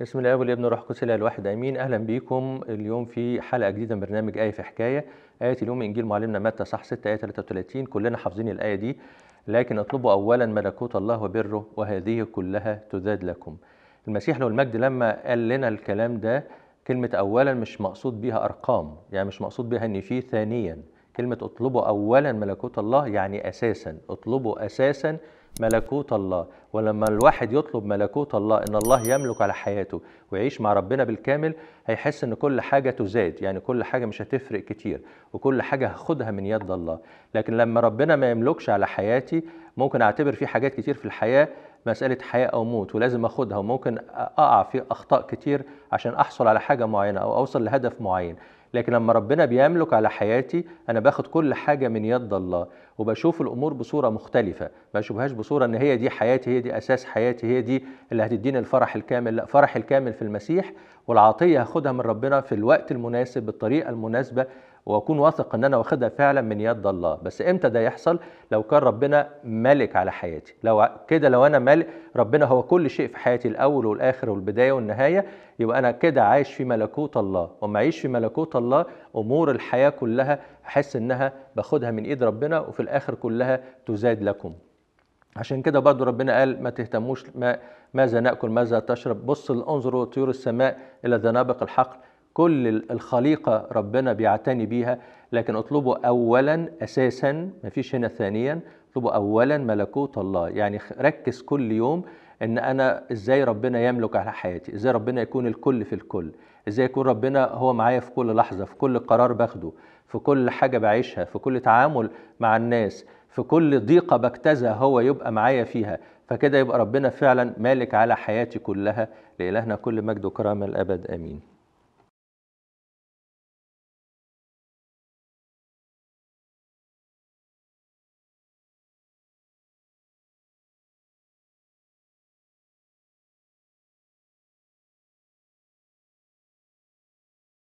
بسم الله والابن روح قدس الواحد امين اهلا بيكم اليوم في حلقه جديده من برنامج ايه في حكايه ايه اليوم انجيل معلمنا متى صح 6 ايه 33 كلنا حافظين الايه دي لكن اطلبوا اولا ملكوت الله وبره وهذه كلها تزاد لكم المسيح له المجد لما قال لنا الكلام ده كلمه اولا مش مقصود بيها ارقام يعني مش مقصود بيها ان في ثانيا كلمة اطلبوا أولا ملكوت الله يعني أساسا اطلبوا أساسا ملكوت الله ولما الواحد يطلب ملكوت الله ان الله يملك على حياته ويعيش مع ربنا بالكامل هيحس ان كل حاجه تزاد يعني كل حاجه مش هتفرق كتير وكل حاجه هاخدها من يد الله لكن لما ربنا ما يملكش على حياتي ممكن اعتبر في حاجات كتير في الحياه مسألة حياة أو موت ولازم أخدها وممكن أقع في أخطاء كتير عشان أحصل على حاجة معينة أو أوصل لهدف معين لكن لما ربنا بيملك على حياتي انا باخد كل حاجه من يد الله وبشوف الامور بصوره مختلفه ما بشوفهاش بصوره ان هي دي حياتي هي دي اساس حياتي هي دي اللي هتديني الفرح الكامل لا فرح الكامل في المسيح والعطيه هاخدها من ربنا في الوقت المناسب بالطريقه المناسبه واكون واثق ان انا واخدها فعلا من يد الله بس امتى ده يحصل لو كان ربنا ملك على حياتي لو كده لو انا ملك ربنا هو كل شيء في حياتي الاول والاخر والبدايه والنهايه يبقى انا كده عايش في ملكوت الله وما عايش في ملكوت الله امور الحياه كلها احس انها باخدها من ايد ربنا وفي الاخر كلها تزاد لكم عشان كده برضو ربنا قال ما تهتموش ما ماذا ناكل ماذا تشرب بص انظروا طيور السماء الى ذنابق الحقل كل الخليقة ربنا بيعتني بيها لكن اطلبوا أولا أساسا مفيش هنا ثانيا اطلبوا أولا ملكوت الله يعني ركز كل يوم ان انا ازاي ربنا يملك على حياتي ازاي ربنا يكون الكل في الكل ازاي يكون ربنا هو معايا في كل لحظه في كل قرار باخده في كل حاجه بعيشها في كل تعامل مع الناس في كل ضيقه بكتزها هو يبقى معايا فيها فكده يبقى ربنا فعلا مالك على حياتي كلها لالهنا كل مجد وكرامه الابد امين